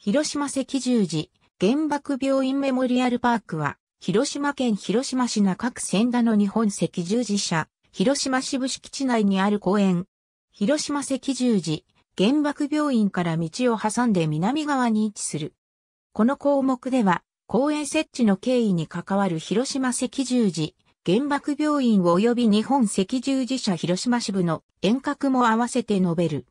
広島赤十字、原爆病院メモリアルパークは、広島県広島市中区千田の日本赤十字社、広島支部敷地内にある公園。広島赤十字、原爆病院から道を挟んで南側に位置する。この項目では、公園設置の経緯に関わる広島赤十字、原爆病院及び日本赤十字社広島支部の遠隔も合わせて述べる。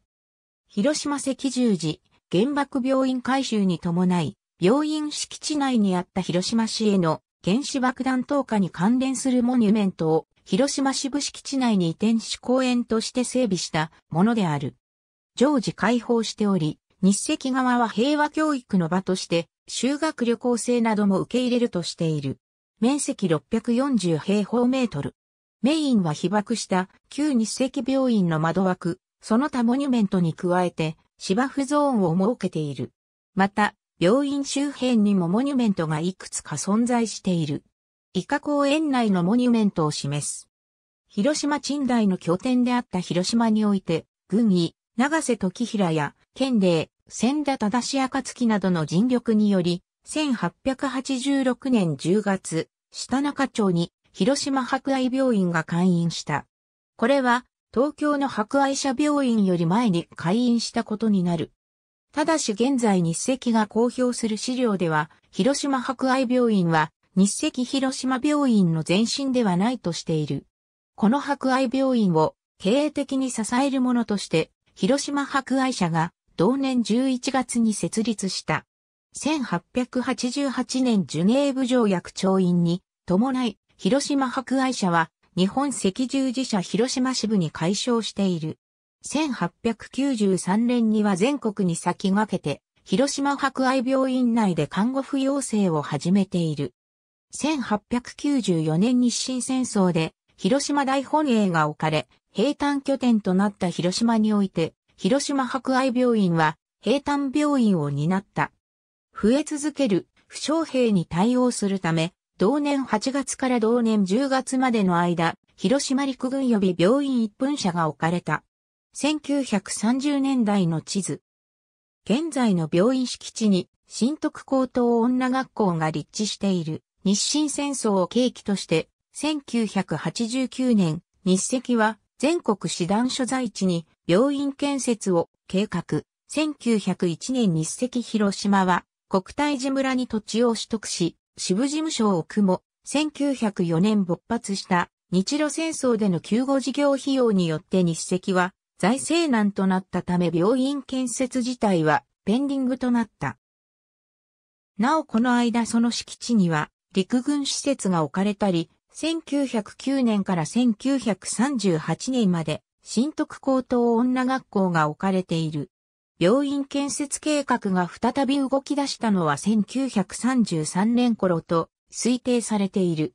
広島赤十字、原爆病院改修に伴い、病院敷地内にあった広島市への原子爆弾投下に関連するモニュメントを広島支部敷地内に移転し公園として整備したものである。常時開放しており、日赤側は平和教育の場として修学旅行生なども受け入れるとしている。面積640平方メートル。メインは被爆した旧日赤病院の窓枠、その他モニュメントに加えて芝生ゾーンを設けている。また、病院周辺にもモニュメントがいくつか存在している。伊香公園内のモニュメントを示す。広島近代の拠点であった広島において、軍医、長瀬時平や、県令、千田正暁などの尽力により、1886年10月、下中町に広島博愛病院が開院した。これは東京の博愛者病院より前に開院したことになる。ただし現在日赤が公表する資料では、広島博愛病院は日赤広島病院の前身ではないとしている。この博愛病院を経営的に支えるものとして、広島博愛社が同年11月に設立した。1888年ジュネーブ条約調印に伴い、広島博愛社は日本赤十字社広島支部に解消している。1893年には全国に先駆けて、広島博愛病院内で看護婦養成を始めている。1894年日清戦争で、広島大本営が置かれ、平坦拠点となった広島において、広島博愛病院は、平坦病院を担った。増え続ける、負傷兵に対応するため、同年8月から同年10月までの間、広島陸軍予備病院一分社が置かれた。1930年代の地図。現在の病院敷地に、新徳高等女学校が立地している、日清戦争を契機として、1989年、日赤は全国師団所在地に病院建設を計画。1901年日赤広島は国体寺村に土地を取得し、支部事務所を組も、1904年勃発した日露戦争での救護事業費用によって日赤は財政難となったため病院建設自体はペンディングとなった。なおこの間その敷地には陸軍施設が置かれたり、1909年から1938年まで新徳高等女学校が置かれている。病院建設計画が再び動き出したのは1933年頃と推定されている。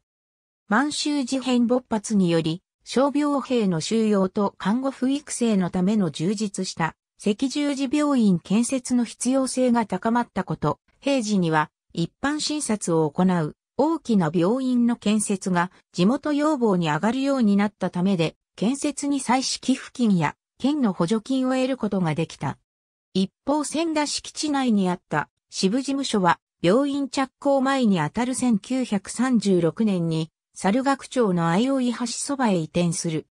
満州事変勃発により、傷病兵の収容と看護婦育成のための充実した赤十字病院建設の必要性が高まったこと、平時には一般診察を行う大きな病院の建設が地元要望に上がるようになったためで、建設に際し寄付金や県の補助金を得ることができた。一方千田敷地内にあった支部事務所は病院着工前にあたる1936年に猿学町の相生橋そばへ移転する。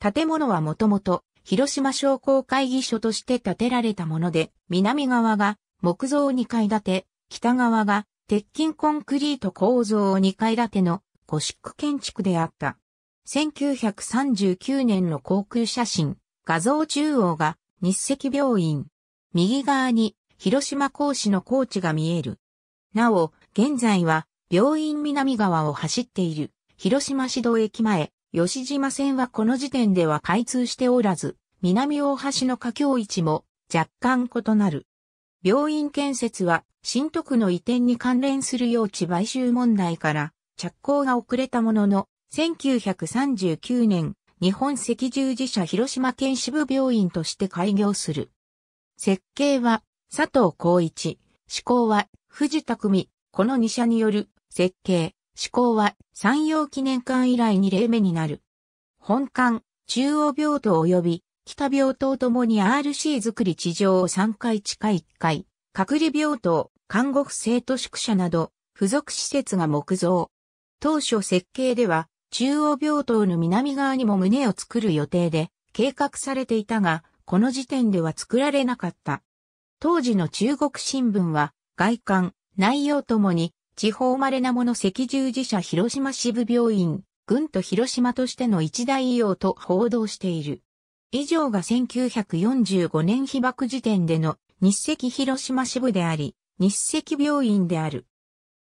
建物はもともと広島商工会議所として建てられたもので、南側が木造2階建て、北側が鉄筋コンクリート構造2階建てのゴシック建築であった。1939年の航空写真、画像中央が日赤病院、右側に広島講師の高地が見える。なお、現在は病院南側を走っている広島市道駅前、吉島線はこの時点では開通しておらず、南大橋の架橋位置も若干異なる。病院建設は新徳の移転に関連する用地買収問題から着工が遅れたものの、1939年、日本赤十字社広島県支部病院として開業する。設計は佐藤孝一、思考は藤田組、この2社による設計、思考は山陽記念館以来2例目になる。本館、中央病棟及び北病棟ともに RC 作り地上を3階地下1階、隔離病棟、看護婦生徒宿舎など、付属施設が木造。当初設計では、中央病棟の南側にも棟を作る予定で、計画されていたが、この時点では作られなかった。当時の中国新聞は、外観、内容ともに、地方稀なもの赤十字社広島支部病院、軍と広島としての一大医療と報道している。以上が1945年被爆時点での日赤広島支部であり、日赤病院である。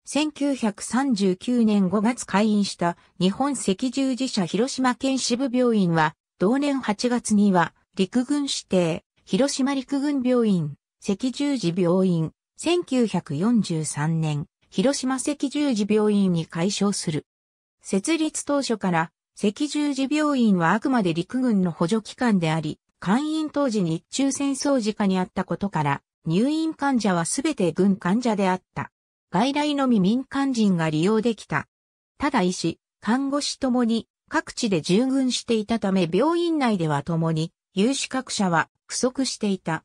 1939年5月開院した日本赤十字社広島県支部病院は、同年8月には陸軍指定、広島陸軍病院、赤十字病院、1943年、広島赤十字病院に改称する。設立当初から、赤十字病院はあくまで陸軍の補助機関であり、会員当時日中戦争時下にあったことから、入院患者はすべて軍患者であった。外来のみ民間人が利用できた。ただ医師、看護師ともに各地で従軍していたため病院内ではともに有資格者は不足していた。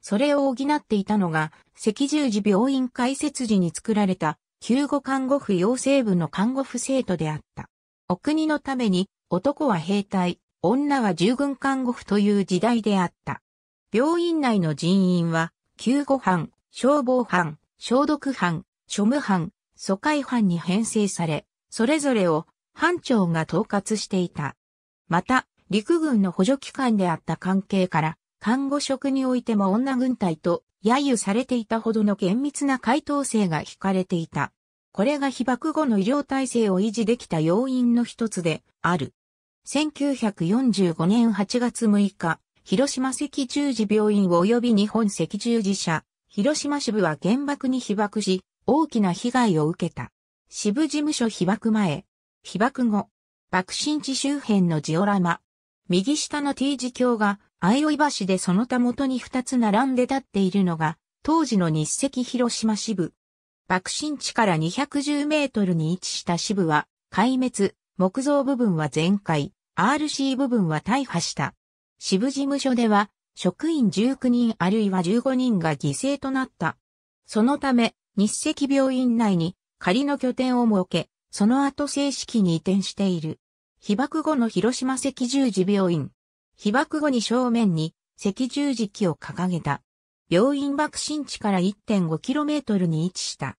それを補っていたのが、赤十字病院開設時に作られた、救護看護婦養成部の看護婦生徒であった。お国のために、男は兵隊、女は従軍看護婦という時代であった。病院内の人員は、救護班、消防班、消毒班、諸務班、疎開班に編成され、それぞれを班長が統括していた。また、陸軍の補助機関であった関係から、看護職においても女軍隊と揶揄されていたほどの厳密な回答性が惹かれていた。これが被爆後の医療体制を維持できた要因の一つである。1945年8月6日、広島赤十字病院及び日本赤十字社、広島支部は原爆に被爆し、大きな被害を受けた。支部事務所被爆前、被爆後、爆心地周辺のジオラマ、右下の T 字橋が、相生橋でその他元に2つ並んで立っているのが、当時の日赤広島支部。爆心地から210メートルに位置した支部は、壊滅、木造部分は全壊、RC 部分は大破した。支部事務所では、職員19人あるいは15人が犠牲となった。そのため、日赤病院内に仮の拠点を設け、その後正式に移転している。被爆後の広島赤十字病院。被爆後に正面に赤十字旗を掲げた。病院爆心地から 1.5km に位置した。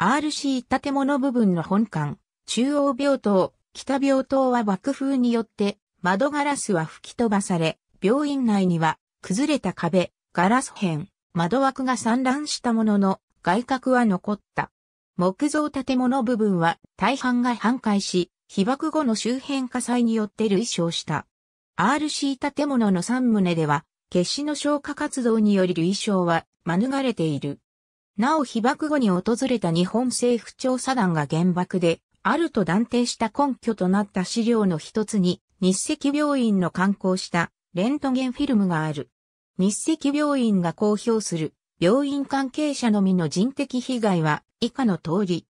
RC 建物部分の本館、中央病棟、北病棟は爆風によって窓ガラスは吹き飛ばされ、病院内には崩れた壁、ガラス片、窓枠が散乱したものの外角は残った。木造建物部分は大半が半壊し、被爆後の周辺火災によって衣装した。RC 建物の3棟では、決死の消火活動により衣装は免れている。なお被爆後に訪れた日本政府調査団が原爆で、あると断定した根拠となった資料の一つに、日赤病院の観光したレントゲンフィルムがある。日赤病院が公表する病院関係者のみの人的被害は以下の通り、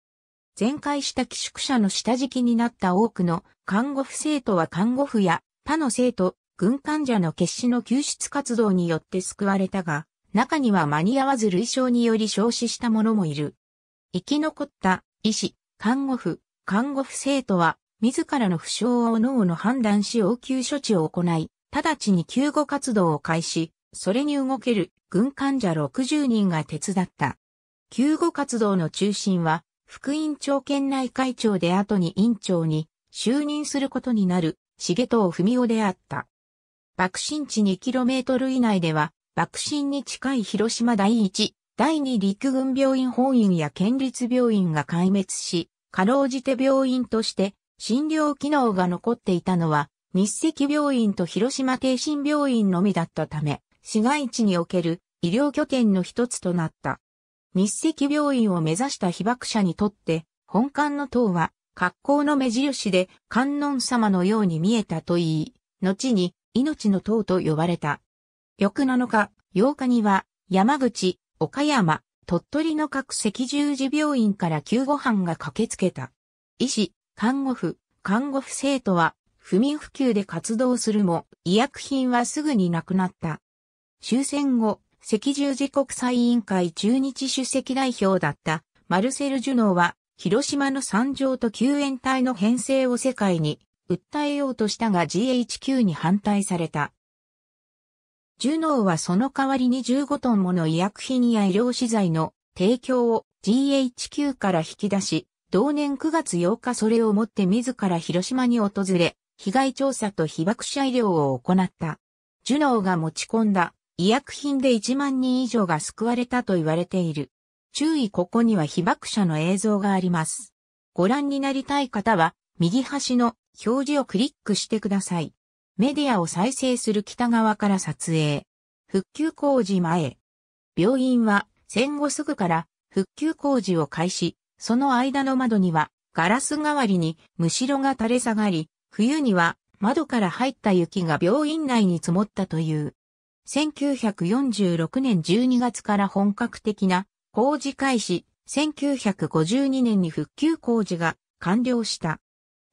全壊した寄宿舎の下敷きになった多くの看護婦生徒は看護婦や他の生徒、軍患者の決死の救出活動によって救われたが、中には間に合わず類傷により消死した者もいる。生き残った医師、看護婦、看護婦生徒は、自らの負傷を脳の判断し応急処置を行い、直ちに救護活動を開始、それに動ける軍患者60人が手伝った。救護活動の中心は、副院長県内会長で後に院長に就任することになる重藤文夫であった。爆心地 2km 以内では、爆心に近い広島第一、第二陸軍病院本院や県立病院が壊滅し、かろうじて病院として診療機能が残っていたのは、日赤病院と広島帝心病院のみだったため、市街地における医療拠点の一つとなった。日赤病院を目指した被爆者にとって、本館の塔は、格好の目印で観音様のように見えたと言い、後に命の塔と呼ばれた。翌7日、8日には、山口、岡山、鳥取の各赤十字病院から救護班が駆けつけた。医師、看護婦、看護婦生徒は、不眠不休で活動するも、医薬品はすぐになくなった。終戦後、赤十字国際委員会中日主席代表だったマルセル・ジュノーは、広島の惨状と救援隊の編成を世界に訴えようとしたが GHQ に反対された。ジュノーはその代わりに15トンもの医薬品や医療資材の提供を GHQ から引き出し、同年9月8日それをもって自ら広島に訪れ、被害調査と被爆者医療を行った。ジュノーが持ち込んだ医薬品で1万人以上が救われたと言われている。注意ここには被爆者の映像があります。ご覧になりたい方は、右端の表示をクリックしてください。メディアを再生する北側から撮影。復旧工事前。病院は戦後すぐから復旧工事を開始、その間の窓にはガラス代わりにむしろが垂れ下がり、冬には窓から入った雪が病院内に積もったという。1946年12月から本格的な工事開始、1952年に復旧工事が完了した。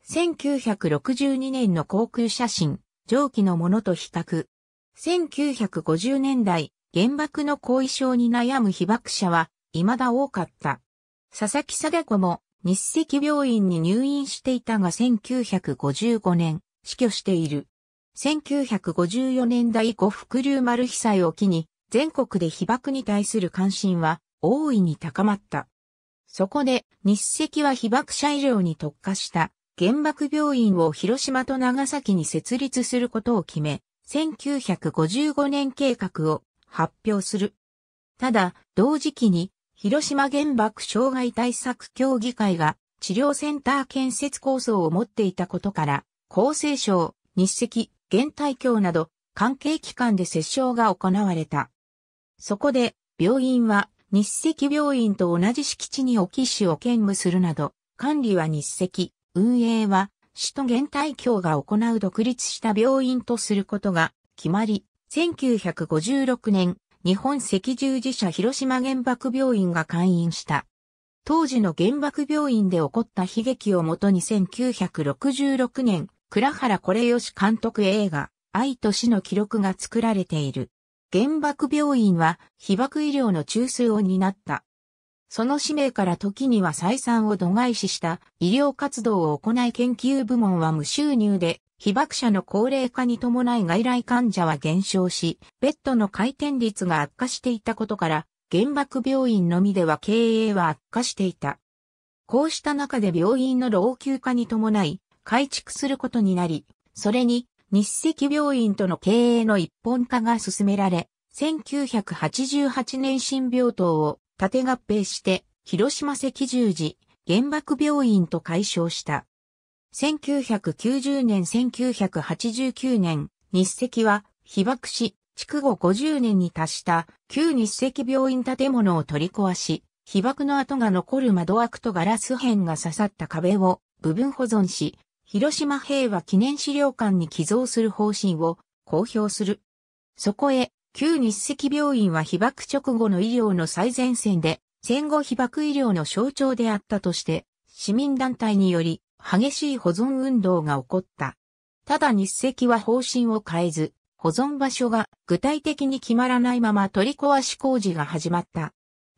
1962年の航空写真、上記のものと比較。1950年代、原爆の後遺症に悩む被爆者は未だ多かった。佐々木貞子も日赤病院に入院していたが1955年死去している。1954年代後福伏流丸被災を機に、全国で被爆に対する関心は大いに高まった。そこで、日赤は被爆者医療に特化した原爆病院を広島と長崎に設立することを決め、1955年計画を発表する。ただ、同時期に、広島原爆障害対策協議会が治療センター建設構想を持っていたことから、厚生省、日赤、現代教など関係機関で接触が行われた。そこで、病院は日赤病院と同じ敷地に置き死を兼務するなど、管理は日赤、運営は首都現代教が行う独立した病院とすることが決まり、1956年、日本赤十字社広島原爆病院が開院した。当時の原爆病院で起こった悲劇をもとに1966年、倉原これよし監督映画、愛と死の記録が作られている。原爆病院は被爆医療の中枢を担った。その使命から時には採算を度外視した医療活動を行い研究部門は無収入で、被爆者の高齢化に伴い外来患者は減少し、ベッドの回転率が悪化していたことから、原爆病院のみでは経営は悪化していた。こうした中で病院の老朽化に伴い、改築することになり、それに日赤病院との経営の一本化が進められ、1988年新病棟を縦合併して、広島赤十字原爆病院と解消した。1990年1989年、日赤は被爆し、築後50年に達した旧日赤病院建物を取り壊し、被爆の跡が残る窓枠とガラス片が刺さった壁を部分保存し、広島平和記念資料館に寄贈する方針を公表する。そこへ、旧日赤病院は被爆直後の医療の最前線で、戦後被爆医療の象徴であったとして、市民団体により激しい保存運動が起こった。ただ日赤は方針を変えず、保存場所が具体的に決まらないまま取り壊し工事が始まった。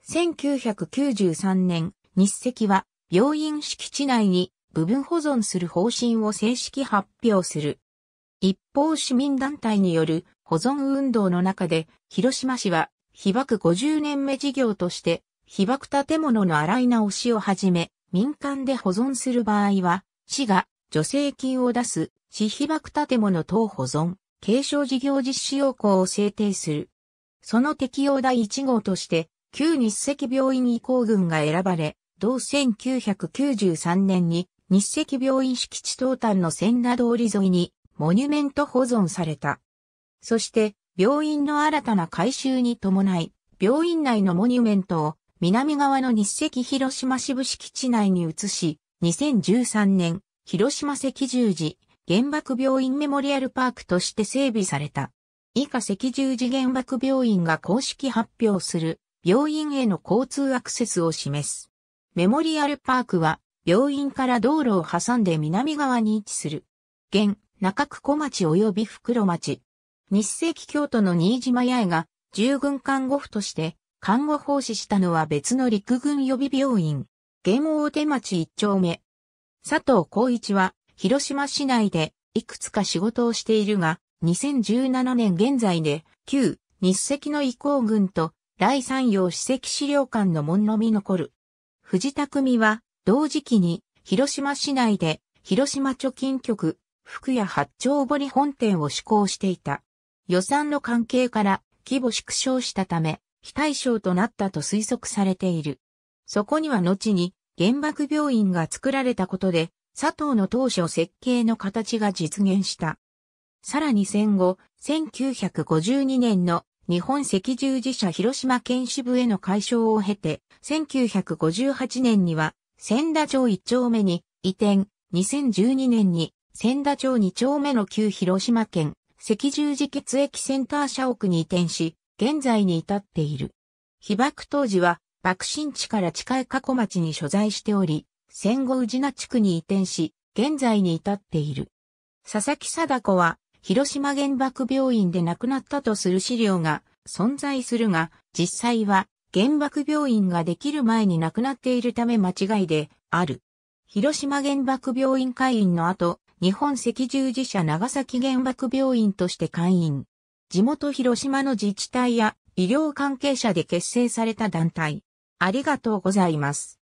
1993年、日赤は病院敷地内に部分保存する方針を正式発表する。一方市民団体による保存運動の中で、広島市は被爆50年目事業として、被爆建物の洗い直しをはじめ、民間で保存する場合は、市が助成金を出す、市被爆建物等保存、継承事業実施要項を制定する。その適用第1号として、旧日赤病院移行群が選ばれ、同1993年に日赤病院敷地東端の千田通り沿いにモニュメント保存された。そして、病院の新たな改修に伴い、病院内のモニュメントを南側の日赤広島支部敷地内に移し、2013年、広島赤十字原爆病院メモリアルパークとして整備された。以下赤十字原爆病院が公式発表する病院への交通アクセスを示す。メモリアルパークは病院から道路を挟んで南側に位置する。現、中区小町及び袋町。日赤京都の新島八重が従軍看護婦として看護奉仕したのは別の陸軍予備病院。現大手町一丁目。佐藤光一は広島市内でいくつか仕事をしているが、2017年現在で旧日赤の移行軍と第三洋史跡資料館の門のみ残る。藤田組は同時期に、広島市内で、広島貯金局、福屋八丁堀本店を施行していた。予算の関係から規模縮小したため、非対象となったと推測されている。そこには後に原爆病院が作られたことで、佐藤の当初設計の形が実現した。さらに戦後、1952年の日本赤十字社広島県支部への解消を経て、1958年には千田町一丁目に移転、2012年に千田町二丁目の旧広島県赤十字血液センター社屋に移転し、現在に至っている。被爆当時は爆心地から近い過去町に所在しており、戦後宇品地区に移転し、現在に至っている。佐々木貞子は、広島原爆病院で亡くなったとする資料が存在するが、実際は原爆病院ができる前に亡くなっているため間違いである。広島原爆病院会員の後、日本赤十字社長崎原爆病院として会員。地元広島の自治体や医療関係者で結成された団体。ありがとうございます。